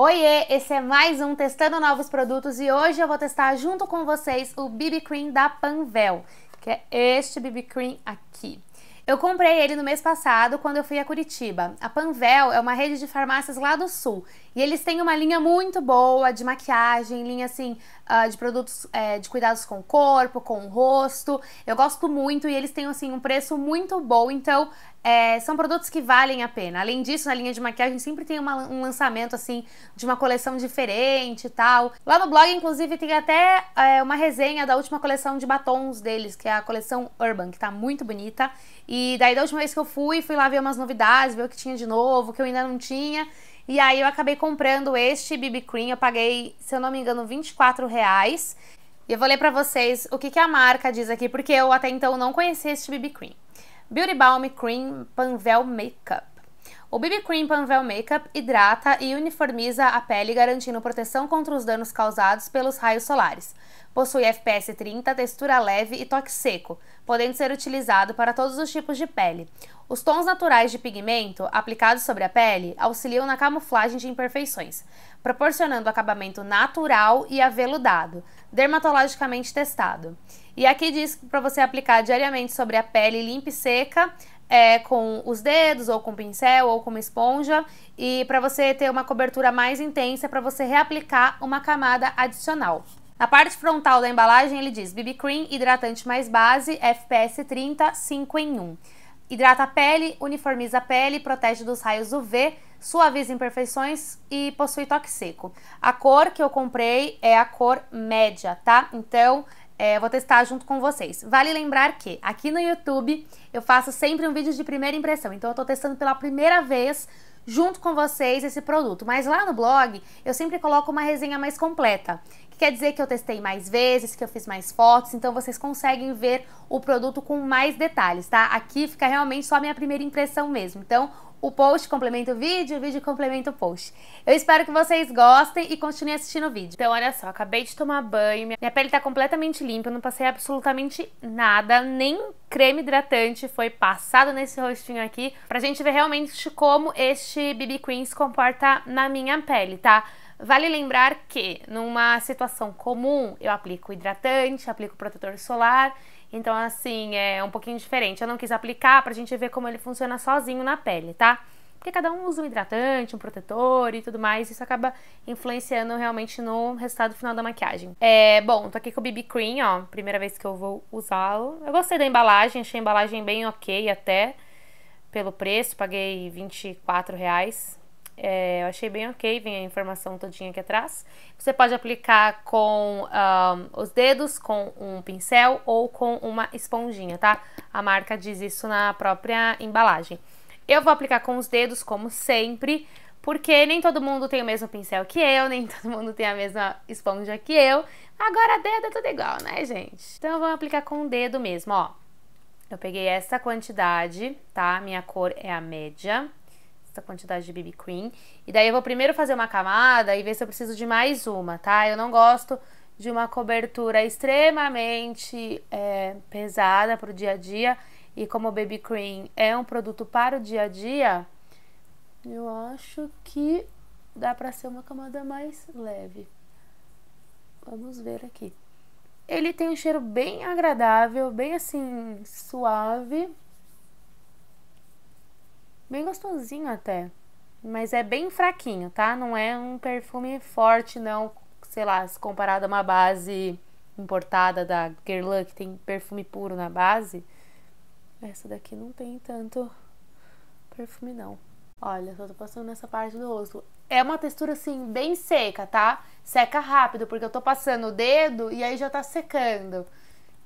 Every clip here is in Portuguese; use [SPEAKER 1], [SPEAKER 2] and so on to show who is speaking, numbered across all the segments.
[SPEAKER 1] Oiê, esse é mais um Testando Novos Produtos e hoje eu vou testar junto com vocês o BB Cream da Panvel, que é este BB Cream aqui. Eu comprei ele no mês passado quando eu fui a Curitiba. A Panvel é uma rede de farmácias lá do sul e eles têm uma linha muito boa de maquiagem, linha assim, uh, de produtos eh, de cuidados com o corpo, com o rosto. Eu gosto muito e eles têm assim um preço muito bom, então é, são produtos que valem a pena. Além disso, na linha de maquiagem sempre tem uma, um lançamento assim de uma coleção diferente e tal. Lá no blog, inclusive, tem até é, uma resenha da última coleção de batons deles, que é a coleção Urban, que tá muito bonita. E daí da última vez que eu fui, fui lá ver umas novidades, ver o que tinha de novo, o que eu ainda não tinha. E aí eu acabei comprando este BB Cream, eu paguei, se eu não me engano, 24 reais. E eu vou ler pra vocês o que, que a marca diz aqui, porque eu até então não conhecia este BB Cream. Beauty Balm Cream Panvel Makeup. O BB Cream Panvel Makeup hidrata e uniformiza a pele, garantindo proteção contra os danos causados pelos raios solares. Possui FPS 30, textura leve e toque seco, podendo ser utilizado para todos os tipos de pele. Os tons naturais de pigmento aplicados sobre a pele auxiliam na camuflagem de imperfeições, proporcionando acabamento natural e aveludado, dermatologicamente testado. E aqui diz para você aplicar diariamente sobre a pele limpa e seca, é, com os dedos, ou com pincel, ou com uma esponja, e para você ter uma cobertura mais intensa, para você reaplicar uma camada adicional. Na parte frontal da embalagem, ele diz BB Cream Hidratante mais Base, FPS 30, 5 em 1. Hidrata a pele, uniformiza a pele, protege dos raios UV, suaviza imperfeições e possui toque seco. A cor que eu comprei é a cor média, tá? Então, é, vou testar junto com vocês. Vale lembrar que aqui no YouTube eu faço sempre um vídeo de primeira impressão, então eu estou testando pela primeira vez junto com vocês esse produto. Mas lá no blog eu sempre coloco uma resenha mais completa, que quer dizer que eu testei mais vezes, que eu fiz mais fotos, então vocês conseguem ver o produto com mais detalhes, tá? Aqui fica realmente só a minha primeira impressão mesmo. Então, o post complementa o vídeo, o vídeo complementa o post. Eu espero que vocês gostem e continuem assistindo o vídeo. Então, olha só, acabei de tomar banho, minha pele tá completamente limpa, eu não passei absolutamente nada, nem creme hidratante foi passado nesse rostinho aqui, pra gente ver realmente como este BB Cream se comporta na minha pele, tá? Vale lembrar que numa situação comum eu aplico hidratante, aplico protetor solar então, assim, é um pouquinho diferente. Eu não quis aplicar pra gente ver como ele funciona sozinho na pele, tá? Porque cada um usa um hidratante, um protetor e tudo mais, isso acaba influenciando realmente no resultado final da maquiagem. É, bom, tô aqui com o BB Cream, ó, primeira vez que eu vou usá-lo. Eu gostei da embalagem, achei a embalagem bem ok até, pelo preço, paguei 24 reais é, eu achei bem ok, vem a informação todinha aqui atrás. Você pode aplicar com um, os dedos, com um pincel ou com uma esponjinha, tá? A marca diz isso na própria embalagem. Eu vou aplicar com os dedos, como sempre, porque nem todo mundo tem o mesmo pincel que eu, nem todo mundo tem a mesma esponja que eu. Agora dedo é tudo igual, né, gente? Então vou aplicar com o dedo mesmo, ó. Eu peguei essa quantidade, tá? Minha cor é a média quantidade de BB Cream. E daí eu vou primeiro fazer uma camada e ver se eu preciso de mais uma, tá? Eu não gosto de uma cobertura extremamente é, pesada para o dia a dia. E como o BB Cream é um produto para o dia a dia, eu acho que dá para ser uma camada mais leve. Vamos ver aqui. Ele tem um cheiro bem agradável, bem assim, suave. Bem gostosinho até. Mas é bem fraquinho, tá? Não é um perfume forte, não. Sei lá, se comparado a uma base importada da Guerlain, que tem perfume puro na base. Essa daqui não tem tanto perfume, não. Olha, só tô passando nessa parte do rosto. É uma textura, assim, bem seca, tá? Seca rápido, porque eu tô passando o dedo e aí já tá secando.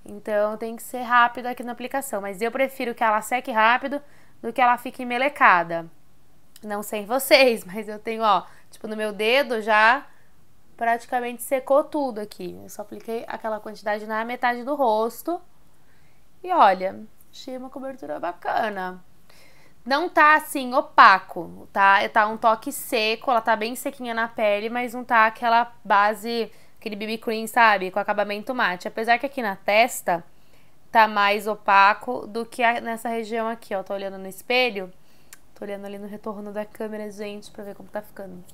[SPEAKER 1] Então tem que ser rápido aqui na aplicação. Mas eu prefiro que ela seque rápido do que ela fique melecada. Não sei vocês, mas eu tenho, ó, tipo, no meu dedo já praticamente secou tudo aqui. Eu só apliquei aquela quantidade na metade do rosto. E olha, achei uma cobertura bacana. Não tá assim opaco, tá? Tá um toque seco, ela tá bem sequinha na pele, mas não tá aquela base, aquele BB cream, sabe? Com acabamento mate. Apesar que aqui na testa tá mais opaco do que nessa região aqui, ó. Tô olhando no espelho, tô olhando ali no retorno da câmera, gente, pra ver como tá ficando.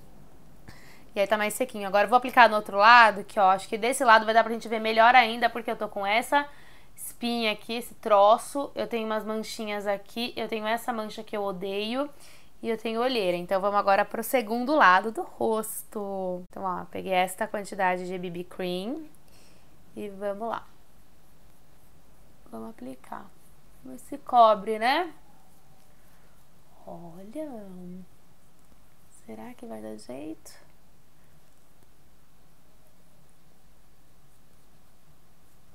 [SPEAKER 1] E aí tá mais sequinho. Agora eu vou aplicar no outro lado, que ó, acho que desse lado vai dar pra gente ver melhor ainda, porque eu tô com essa espinha aqui, esse troço, eu tenho umas manchinhas aqui, eu tenho essa mancha que eu odeio e eu tenho olheira. Então vamos agora pro segundo lado do rosto. Então ó, peguei esta quantidade de BB Cream e vamos lá. Vamos aplicar. Esse cobre, né? Olha. Será que vai dar jeito?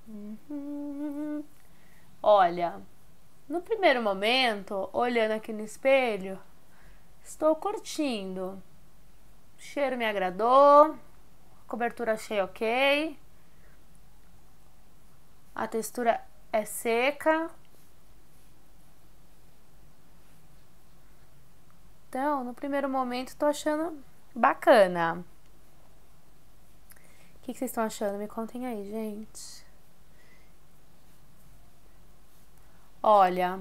[SPEAKER 1] Uhum. Olha, no primeiro momento, olhando aqui no espelho, estou curtindo. O cheiro me agradou, cobertura achei ok, a textura é seca. Então, no primeiro momento, tô achando bacana. O que, que vocês estão achando? Me contem aí, gente. Olha,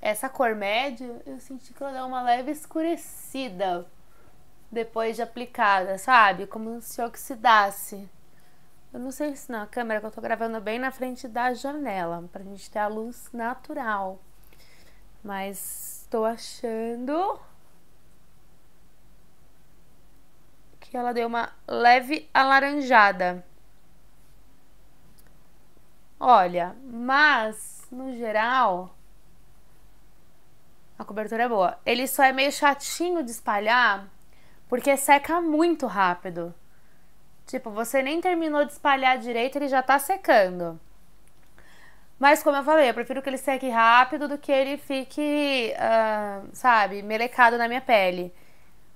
[SPEAKER 1] essa cor média, eu senti que ela dá uma leve escurecida depois de aplicada, sabe? Como se oxidasse. Eu não sei se na câmera que eu tô gravando bem na frente da janela, pra gente ter a luz natural. Mas estou achando que ela deu uma leve alaranjada. Olha, mas no geral a cobertura é boa. Ele só é meio chatinho de espalhar porque seca muito rápido. Tipo, você nem terminou de espalhar direito, ele já tá secando. Mas como eu falei, eu prefiro que ele seque rápido do que ele fique, uh, sabe, melecado na minha pele.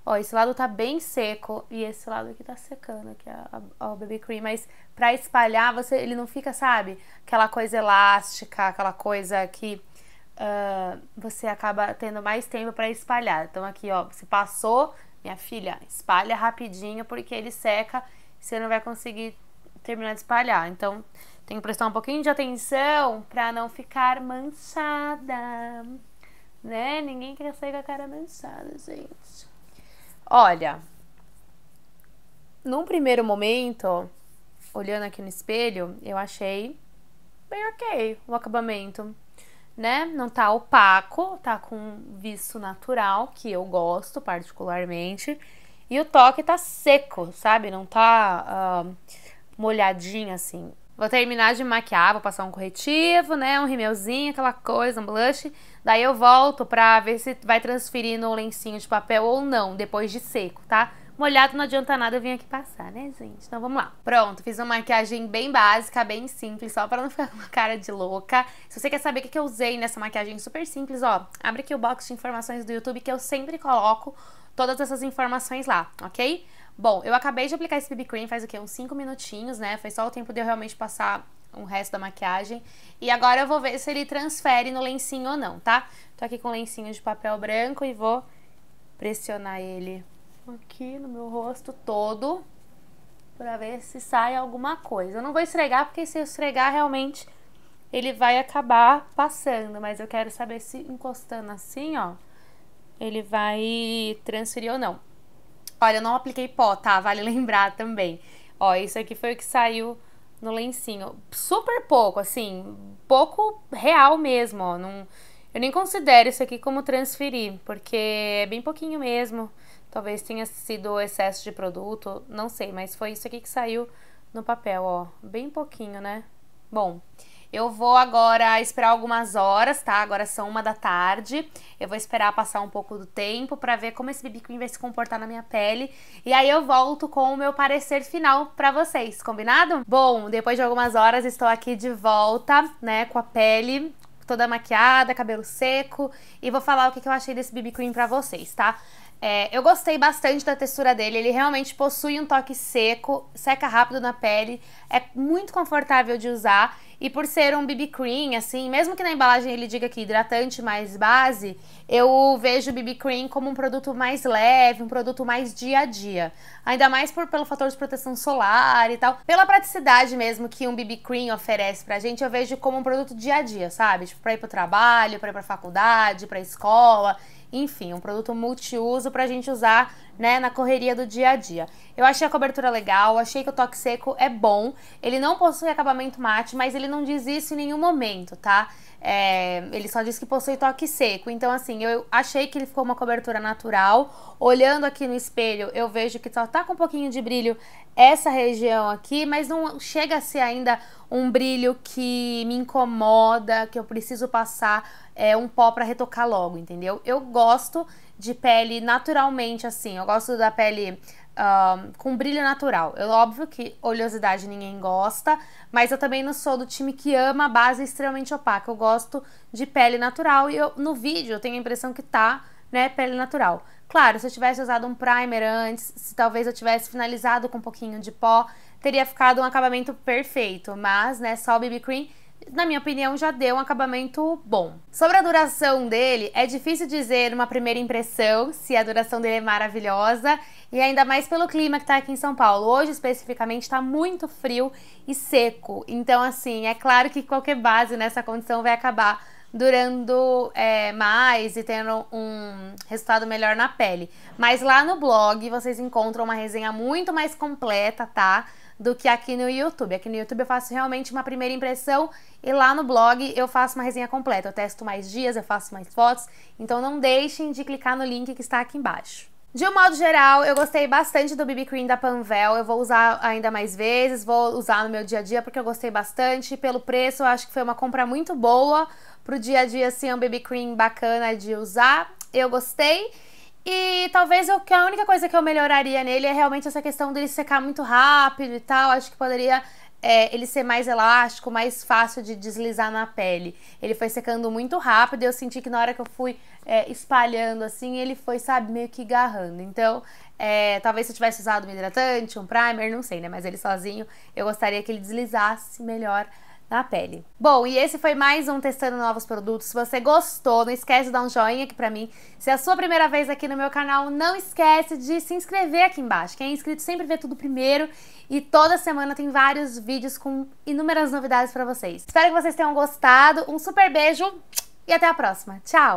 [SPEAKER 1] Ó, esse lado tá bem seco e esse lado aqui tá secando, aqui ó, é o baby BB Cream. Mas pra espalhar, você, ele não fica, sabe, aquela coisa elástica, aquela coisa que uh, você acaba tendo mais tempo para espalhar. Então aqui, ó, você passou, minha filha, espalha rapidinho porque ele seca você não vai conseguir terminar de espalhar. Então, tem que prestar um pouquinho de atenção para não ficar manchada, né? Ninguém quer sair com a cara manchada, gente. Olha, num primeiro momento, olhando aqui no espelho, eu achei bem ok o acabamento, né? Não tá opaco, tá com viço natural, que eu gosto particularmente. E o toque tá seco, sabe? Não tá uh, molhadinho assim. Vou terminar de maquiar, vou passar um corretivo, né? Um rimeuzinho, aquela coisa, um blush. Daí eu volto pra ver se vai transferir no lencinho de papel ou não, depois de seco, tá? Molhado não adianta nada eu vim aqui passar, né, gente? Então vamos lá. Pronto, fiz uma maquiagem bem básica, bem simples, só pra não ficar com uma cara de louca. Se você quer saber o que eu usei nessa maquiagem super simples, ó, abre aqui o box de informações do YouTube que eu sempre coloco todas essas informações lá, ok? Bom, eu acabei de aplicar esse BB Cream faz o quê? Uns 5 minutinhos, né? Foi só o tempo de eu realmente passar o resto da maquiagem. E agora eu vou ver se ele transfere no lencinho ou não, tá? Tô aqui com um lencinho de papel branco e vou pressionar ele aqui no meu rosto todo pra ver se sai alguma coisa. Eu não vou esfregar, porque se eu esfregar realmente ele vai acabar passando, mas eu quero saber se encostando assim, ó, ele vai transferir ou não. Olha, eu não apliquei pó, tá? Vale lembrar também. Ó, isso aqui foi o que saiu no lencinho. Super pouco, assim, pouco real mesmo, ó. Não, eu nem considero isso aqui como transferir, porque é bem pouquinho mesmo. Talvez tenha sido excesso de produto, não sei, mas foi isso aqui que saiu no papel, ó. Bem pouquinho, né? Bom, eu vou agora esperar algumas horas, tá? Agora são uma da tarde. Eu vou esperar passar um pouco do tempo para ver como esse BB Cream vai se comportar na minha pele. E aí eu volto com o meu parecer final para vocês, combinado? Bom, depois de algumas horas estou aqui de volta, né, com a pele toda maquiada, cabelo seco, e vou falar o que, eu achei desse BB Cream pra vocês, tá? É, eu gostei bastante da textura dele, ele realmente possui um toque seco, seca rápido na pele, é muito confortável de usar e por ser um BB Cream, assim, mesmo que na embalagem ele diga que é hidratante mais base, eu vejo o BB Cream como um produto mais leve, um produto mais dia a dia. Ainda mais por, pelo fator de proteção solar e tal. Pela praticidade mesmo que um BB Cream oferece pra gente, eu vejo como um produto dia a dia, sabe? Tipo, pra ir pro trabalho, pra ir pra faculdade, pra escola. Enfim, um produto multiuso para a gente usar né, na correria do dia a dia. Eu achei a cobertura legal, achei que o toque seco é bom. Ele não possui acabamento mate, mas ele não diz isso em nenhum momento, tá? É, ele só diz que possui toque seco. Então, assim, eu achei que ele ficou uma cobertura natural. Olhando aqui no espelho, eu vejo que só tá com um pouquinho de brilho essa região aqui, mas não chega a ser ainda um brilho que me incomoda, que eu preciso passar é, um pó para retocar logo, entendeu? Eu gosto de pele naturalmente assim, eu gosto da pele com brilho natural. Eu, óbvio que oleosidade ninguém gosta, mas eu também não sou do time que ama a base extremamente opaca. Eu gosto de pele natural e eu, no vídeo eu tenho a impressão que tá, né, pele natural. Claro, se eu tivesse usado um primer antes, se talvez eu tivesse finalizado com um pouquinho de pó, teria ficado um acabamento perfeito, mas, né, só o BB Cream na minha opinião, já deu um acabamento bom. Sobre a duração dele, é difícil dizer uma primeira impressão se a duração dele é maravilhosa e ainda mais pelo clima que tá aqui em São Paulo. Hoje, especificamente, tá muito frio e seco. Então, assim, é claro que qualquer base nessa condição vai acabar durando é, mais e tendo um resultado melhor na pele. Mas lá no blog vocês encontram uma resenha muito mais completa, tá? Do que aqui no YouTube. Aqui no YouTube eu faço realmente uma primeira impressão e lá no blog eu faço uma resenha completa. Eu testo mais dias, eu faço mais fotos. Então não deixem de clicar no link que está aqui embaixo. De um modo geral, eu gostei bastante do BB Cream da Panvel. Eu vou usar ainda mais vezes, vou usar no meu dia a dia porque eu gostei bastante. Pelo preço, eu acho que foi uma compra muito boa pro dia a dia, assim, é um BB Cream bacana de usar. Eu gostei. E talvez eu, a única coisa que eu melhoraria nele é realmente essa questão dele secar muito rápido e tal. Acho que poderia é, ele ser mais elástico, mais fácil de deslizar na pele. Ele foi secando muito rápido e eu senti que na hora que eu fui é, espalhando assim, ele foi, sabe, meio que garrando. Então, é, talvez se eu tivesse usado um hidratante, um primer, não sei, né? Mas ele sozinho, eu gostaria que ele deslizasse melhor na pele. Bom, e esse foi mais um Testando Novos Produtos. Se você gostou, não esquece de dar um joinha aqui pra mim. Se é a sua primeira vez aqui no meu canal, não esquece de se inscrever aqui embaixo. Quem é inscrito sempre vê tudo primeiro e toda semana tem vários vídeos com inúmeras novidades pra vocês. Espero que vocês tenham gostado. Um super beijo e até a próxima. Tchau!